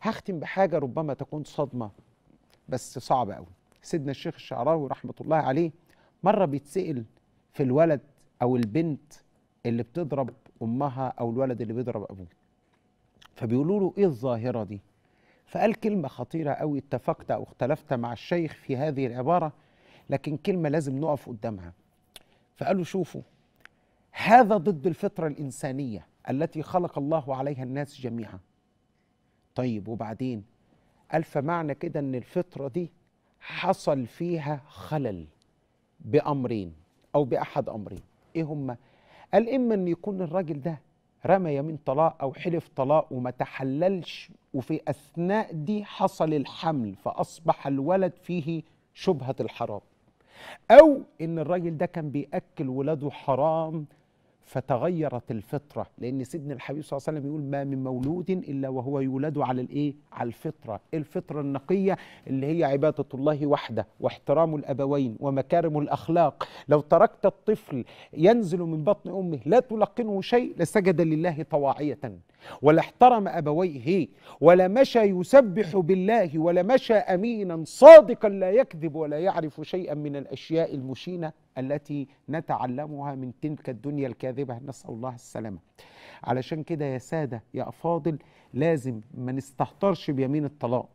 هختم بحاجه ربما تكون صدمه بس صعبه قوي سيدنا الشيخ الشعراوي رحمه الله عليه مره بيتسال في الولد او البنت اللي بتضرب امها او الولد اللي بيضرب ابوه فبيقولوا له ايه الظاهره دي فقال كلمه خطيره قوي اتفقت او اختلفت مع الشيخ في هذه العباره لكن كلمه لازم نقف قدامها فقالوا شوفوا هذا ضد الفطره الانسانيه التي خلق الله عليها الناس جميعا طيب وبعدين قال فمعنى كده ان الفطره دي حصل فيها خلل بامرين او باحد امرين ايه هما قال اما ان يكون الراجل ده رمى يمين طلاق او حلف طلاق وما تحللش وفي اثناء دي حصل الحمل فاصبح الولد فيه شبهه الحرام او ان الراجل ده كان بياكل ولاده حرام فتغيرت الفطره لان سيدنا الحبيب صلى الله عليه وسلم يقول ما من مولود الا وهو يولد على الايه على الفطرة الفطرة النقية اللي هي عبادة الله وحده واحترام الأبوين ومكارم الأخلاق لو تركت الطفل ينزل من بطن أمه لا تلقنه شيء لسجد لله طواعية ولا احترم أبويه ولا مشى يسبح بالله ولا مشى أمينا صادقا لا يكذب ولا يعرف شيئا من الأشياء المشينة التي نتعلمها من تلك الدنيا الكاذبة نسأل الله السلامة علشان كده يا سادة يا أفاضل لازم ما نستهترش تخش بيمين الطلاق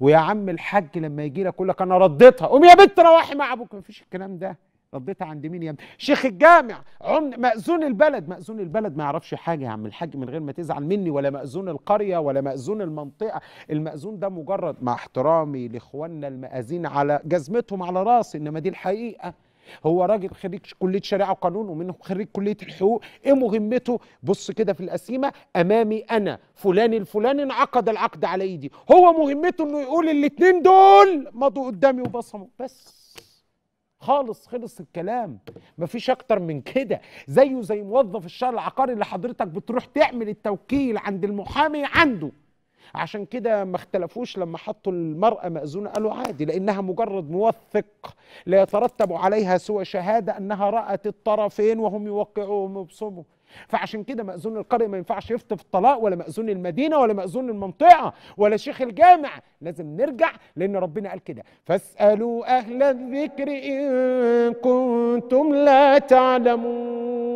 ويا عم الحاج لما يجي لك يقول لك انا رديتها قوم يا بنت روحي مع ابوك ما فيش الكلام ده رديتها عند مين يا ابني شيخ الجامع عم مأذون البلد مأذون البلد ما يعرفش حاجه يا عم الحاج من غير ما تزعل مني ولا مأذون القريه ولا مأذون المنطقه المأذون ده مجرد مع احترامي لاخواننا المأذين على جزمتهم على راسي انما دي الحقيقه هو راجل خريج كليه شريعه وقانون ومنه خريج كليه الحقوق ايه مهمته بص كده في القسيمه امامي انا فلان الفلاني انعقد العقد على ايدي هو مهمته انه يقول الاثنين دول مضوا قدامي وبصموا بس خالص خلص الكلام مفيش اكتر من كده زيه زي موظف الشهر العقاري اللي حضرتك بتروح تعمل التوكيل عند المحامي عنده عشان كده ما اختلفوش لما حطوا المرأة مأذونة قالوا عادي لأنها مجرد موثق لا يترتب عليها سوى شهادة أنها رأت الطرفين وهم يوقعوهم ويبصموا فعشان كده مأذون القرية ما ينفعش يفتي في الطلاق ولا مأذون المدينة ولا مأذون المنطقة ولا شيخ الجامع لازم نرجع لأن ربنا قال كده فاسألوا أهل الذكر إن كنتم لا تعلمون